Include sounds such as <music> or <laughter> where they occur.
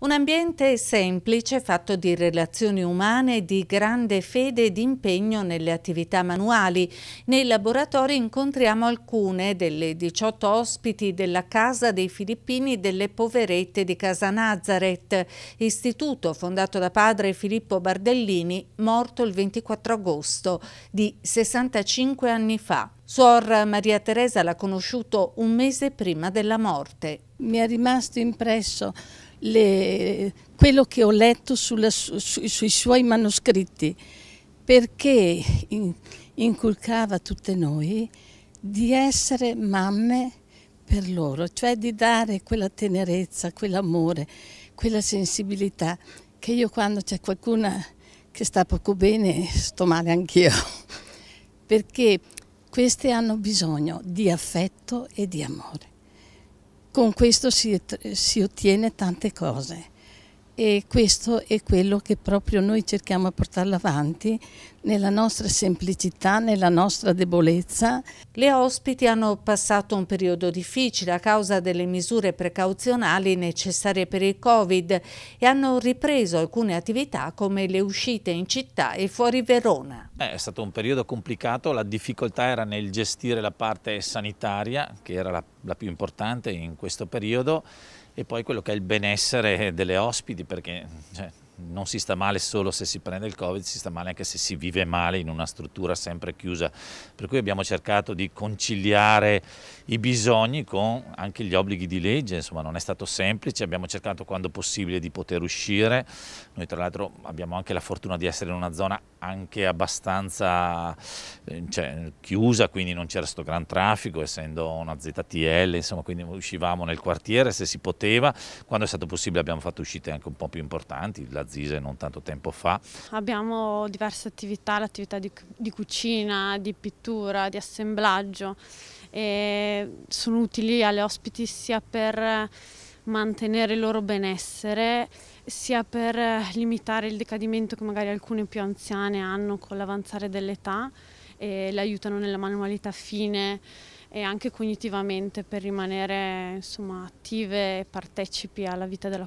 Un ambiente semplice, fatto di relazioni umane, di grande fede ed impegno nelle attività manuali. Nei laboratori incontriamo alcune delle 18 ospiti della Casa dei Filippini delle Poverette di Casa Nazareth, istituto fondato da padre Filippo Bardellini, morto il 24 agosto di 65 anni fa. Suor Maria Teresa l'ha conosciuto un mese prima della morte. Mi è rimasto impresso le, quello che ho letto sulla, su, sui suoi manoscritti, perché in, inculcava a tutte noi di essere mamme per loro, cioè di dare quella tenerezza, quell'amore, quella sensibilità che io quando c'è qualcuna che sta poco bene sto male anch'io, <laughs> perché queste hanno bisogno di affetto e di amore. Con questo si, si ottiene tante cose e questo è quello che proprio noi cerchiamo di portarla avanti nella nostra semplicità, nella nostra debolezza. Le ospiti hanno passato un periodo difficile a causa delle misure precauzionali necessarie per il Covid e hanno ripreso alcune attività come le uscite in città e fuori Verona. Beh, è stato un periodo complicato, la difficoltà era nel gestire la parte sanitaria, che era la, la più importante in questo periodo, e poi quello che è il benessere eh, delle ospiti perché cioè, non si sta male solo se si prende il Covid, si sta male anche se si vive male in una struttura sempre chiusa. Per cui abbiamo cercato di conciliare i bisogni con anche gli obblighi di legge, insomma non è stato semplice, abbiamo cercato quando possibile di poter uscire. Noi tra l'altro abbiamo anche la fortuna di essere in una zona anche abbastanza eh, cioè, chiusa, quindi non c'era questo gran traffico, essendo una ZTL, insomma, quindi uscivamo nel quartiere se si poteva. Quando è stato possibile abbiamo fatto uscite anche un po' più importanti, la Lazise non tanto tempo fa. Abbiamo diverse attività, l'attività di, di cucina, di pittura, di assemblaggio e sono utili alle ospiti sia per mantenere il loro benessere sia per limitare il decadimento che magari alcune più anziane hanno con l'avanzare dell'età e le aiutano nella manualità fine e anche cognitivamente per rimanere insomma, attive e partecipi alla vita della comunità.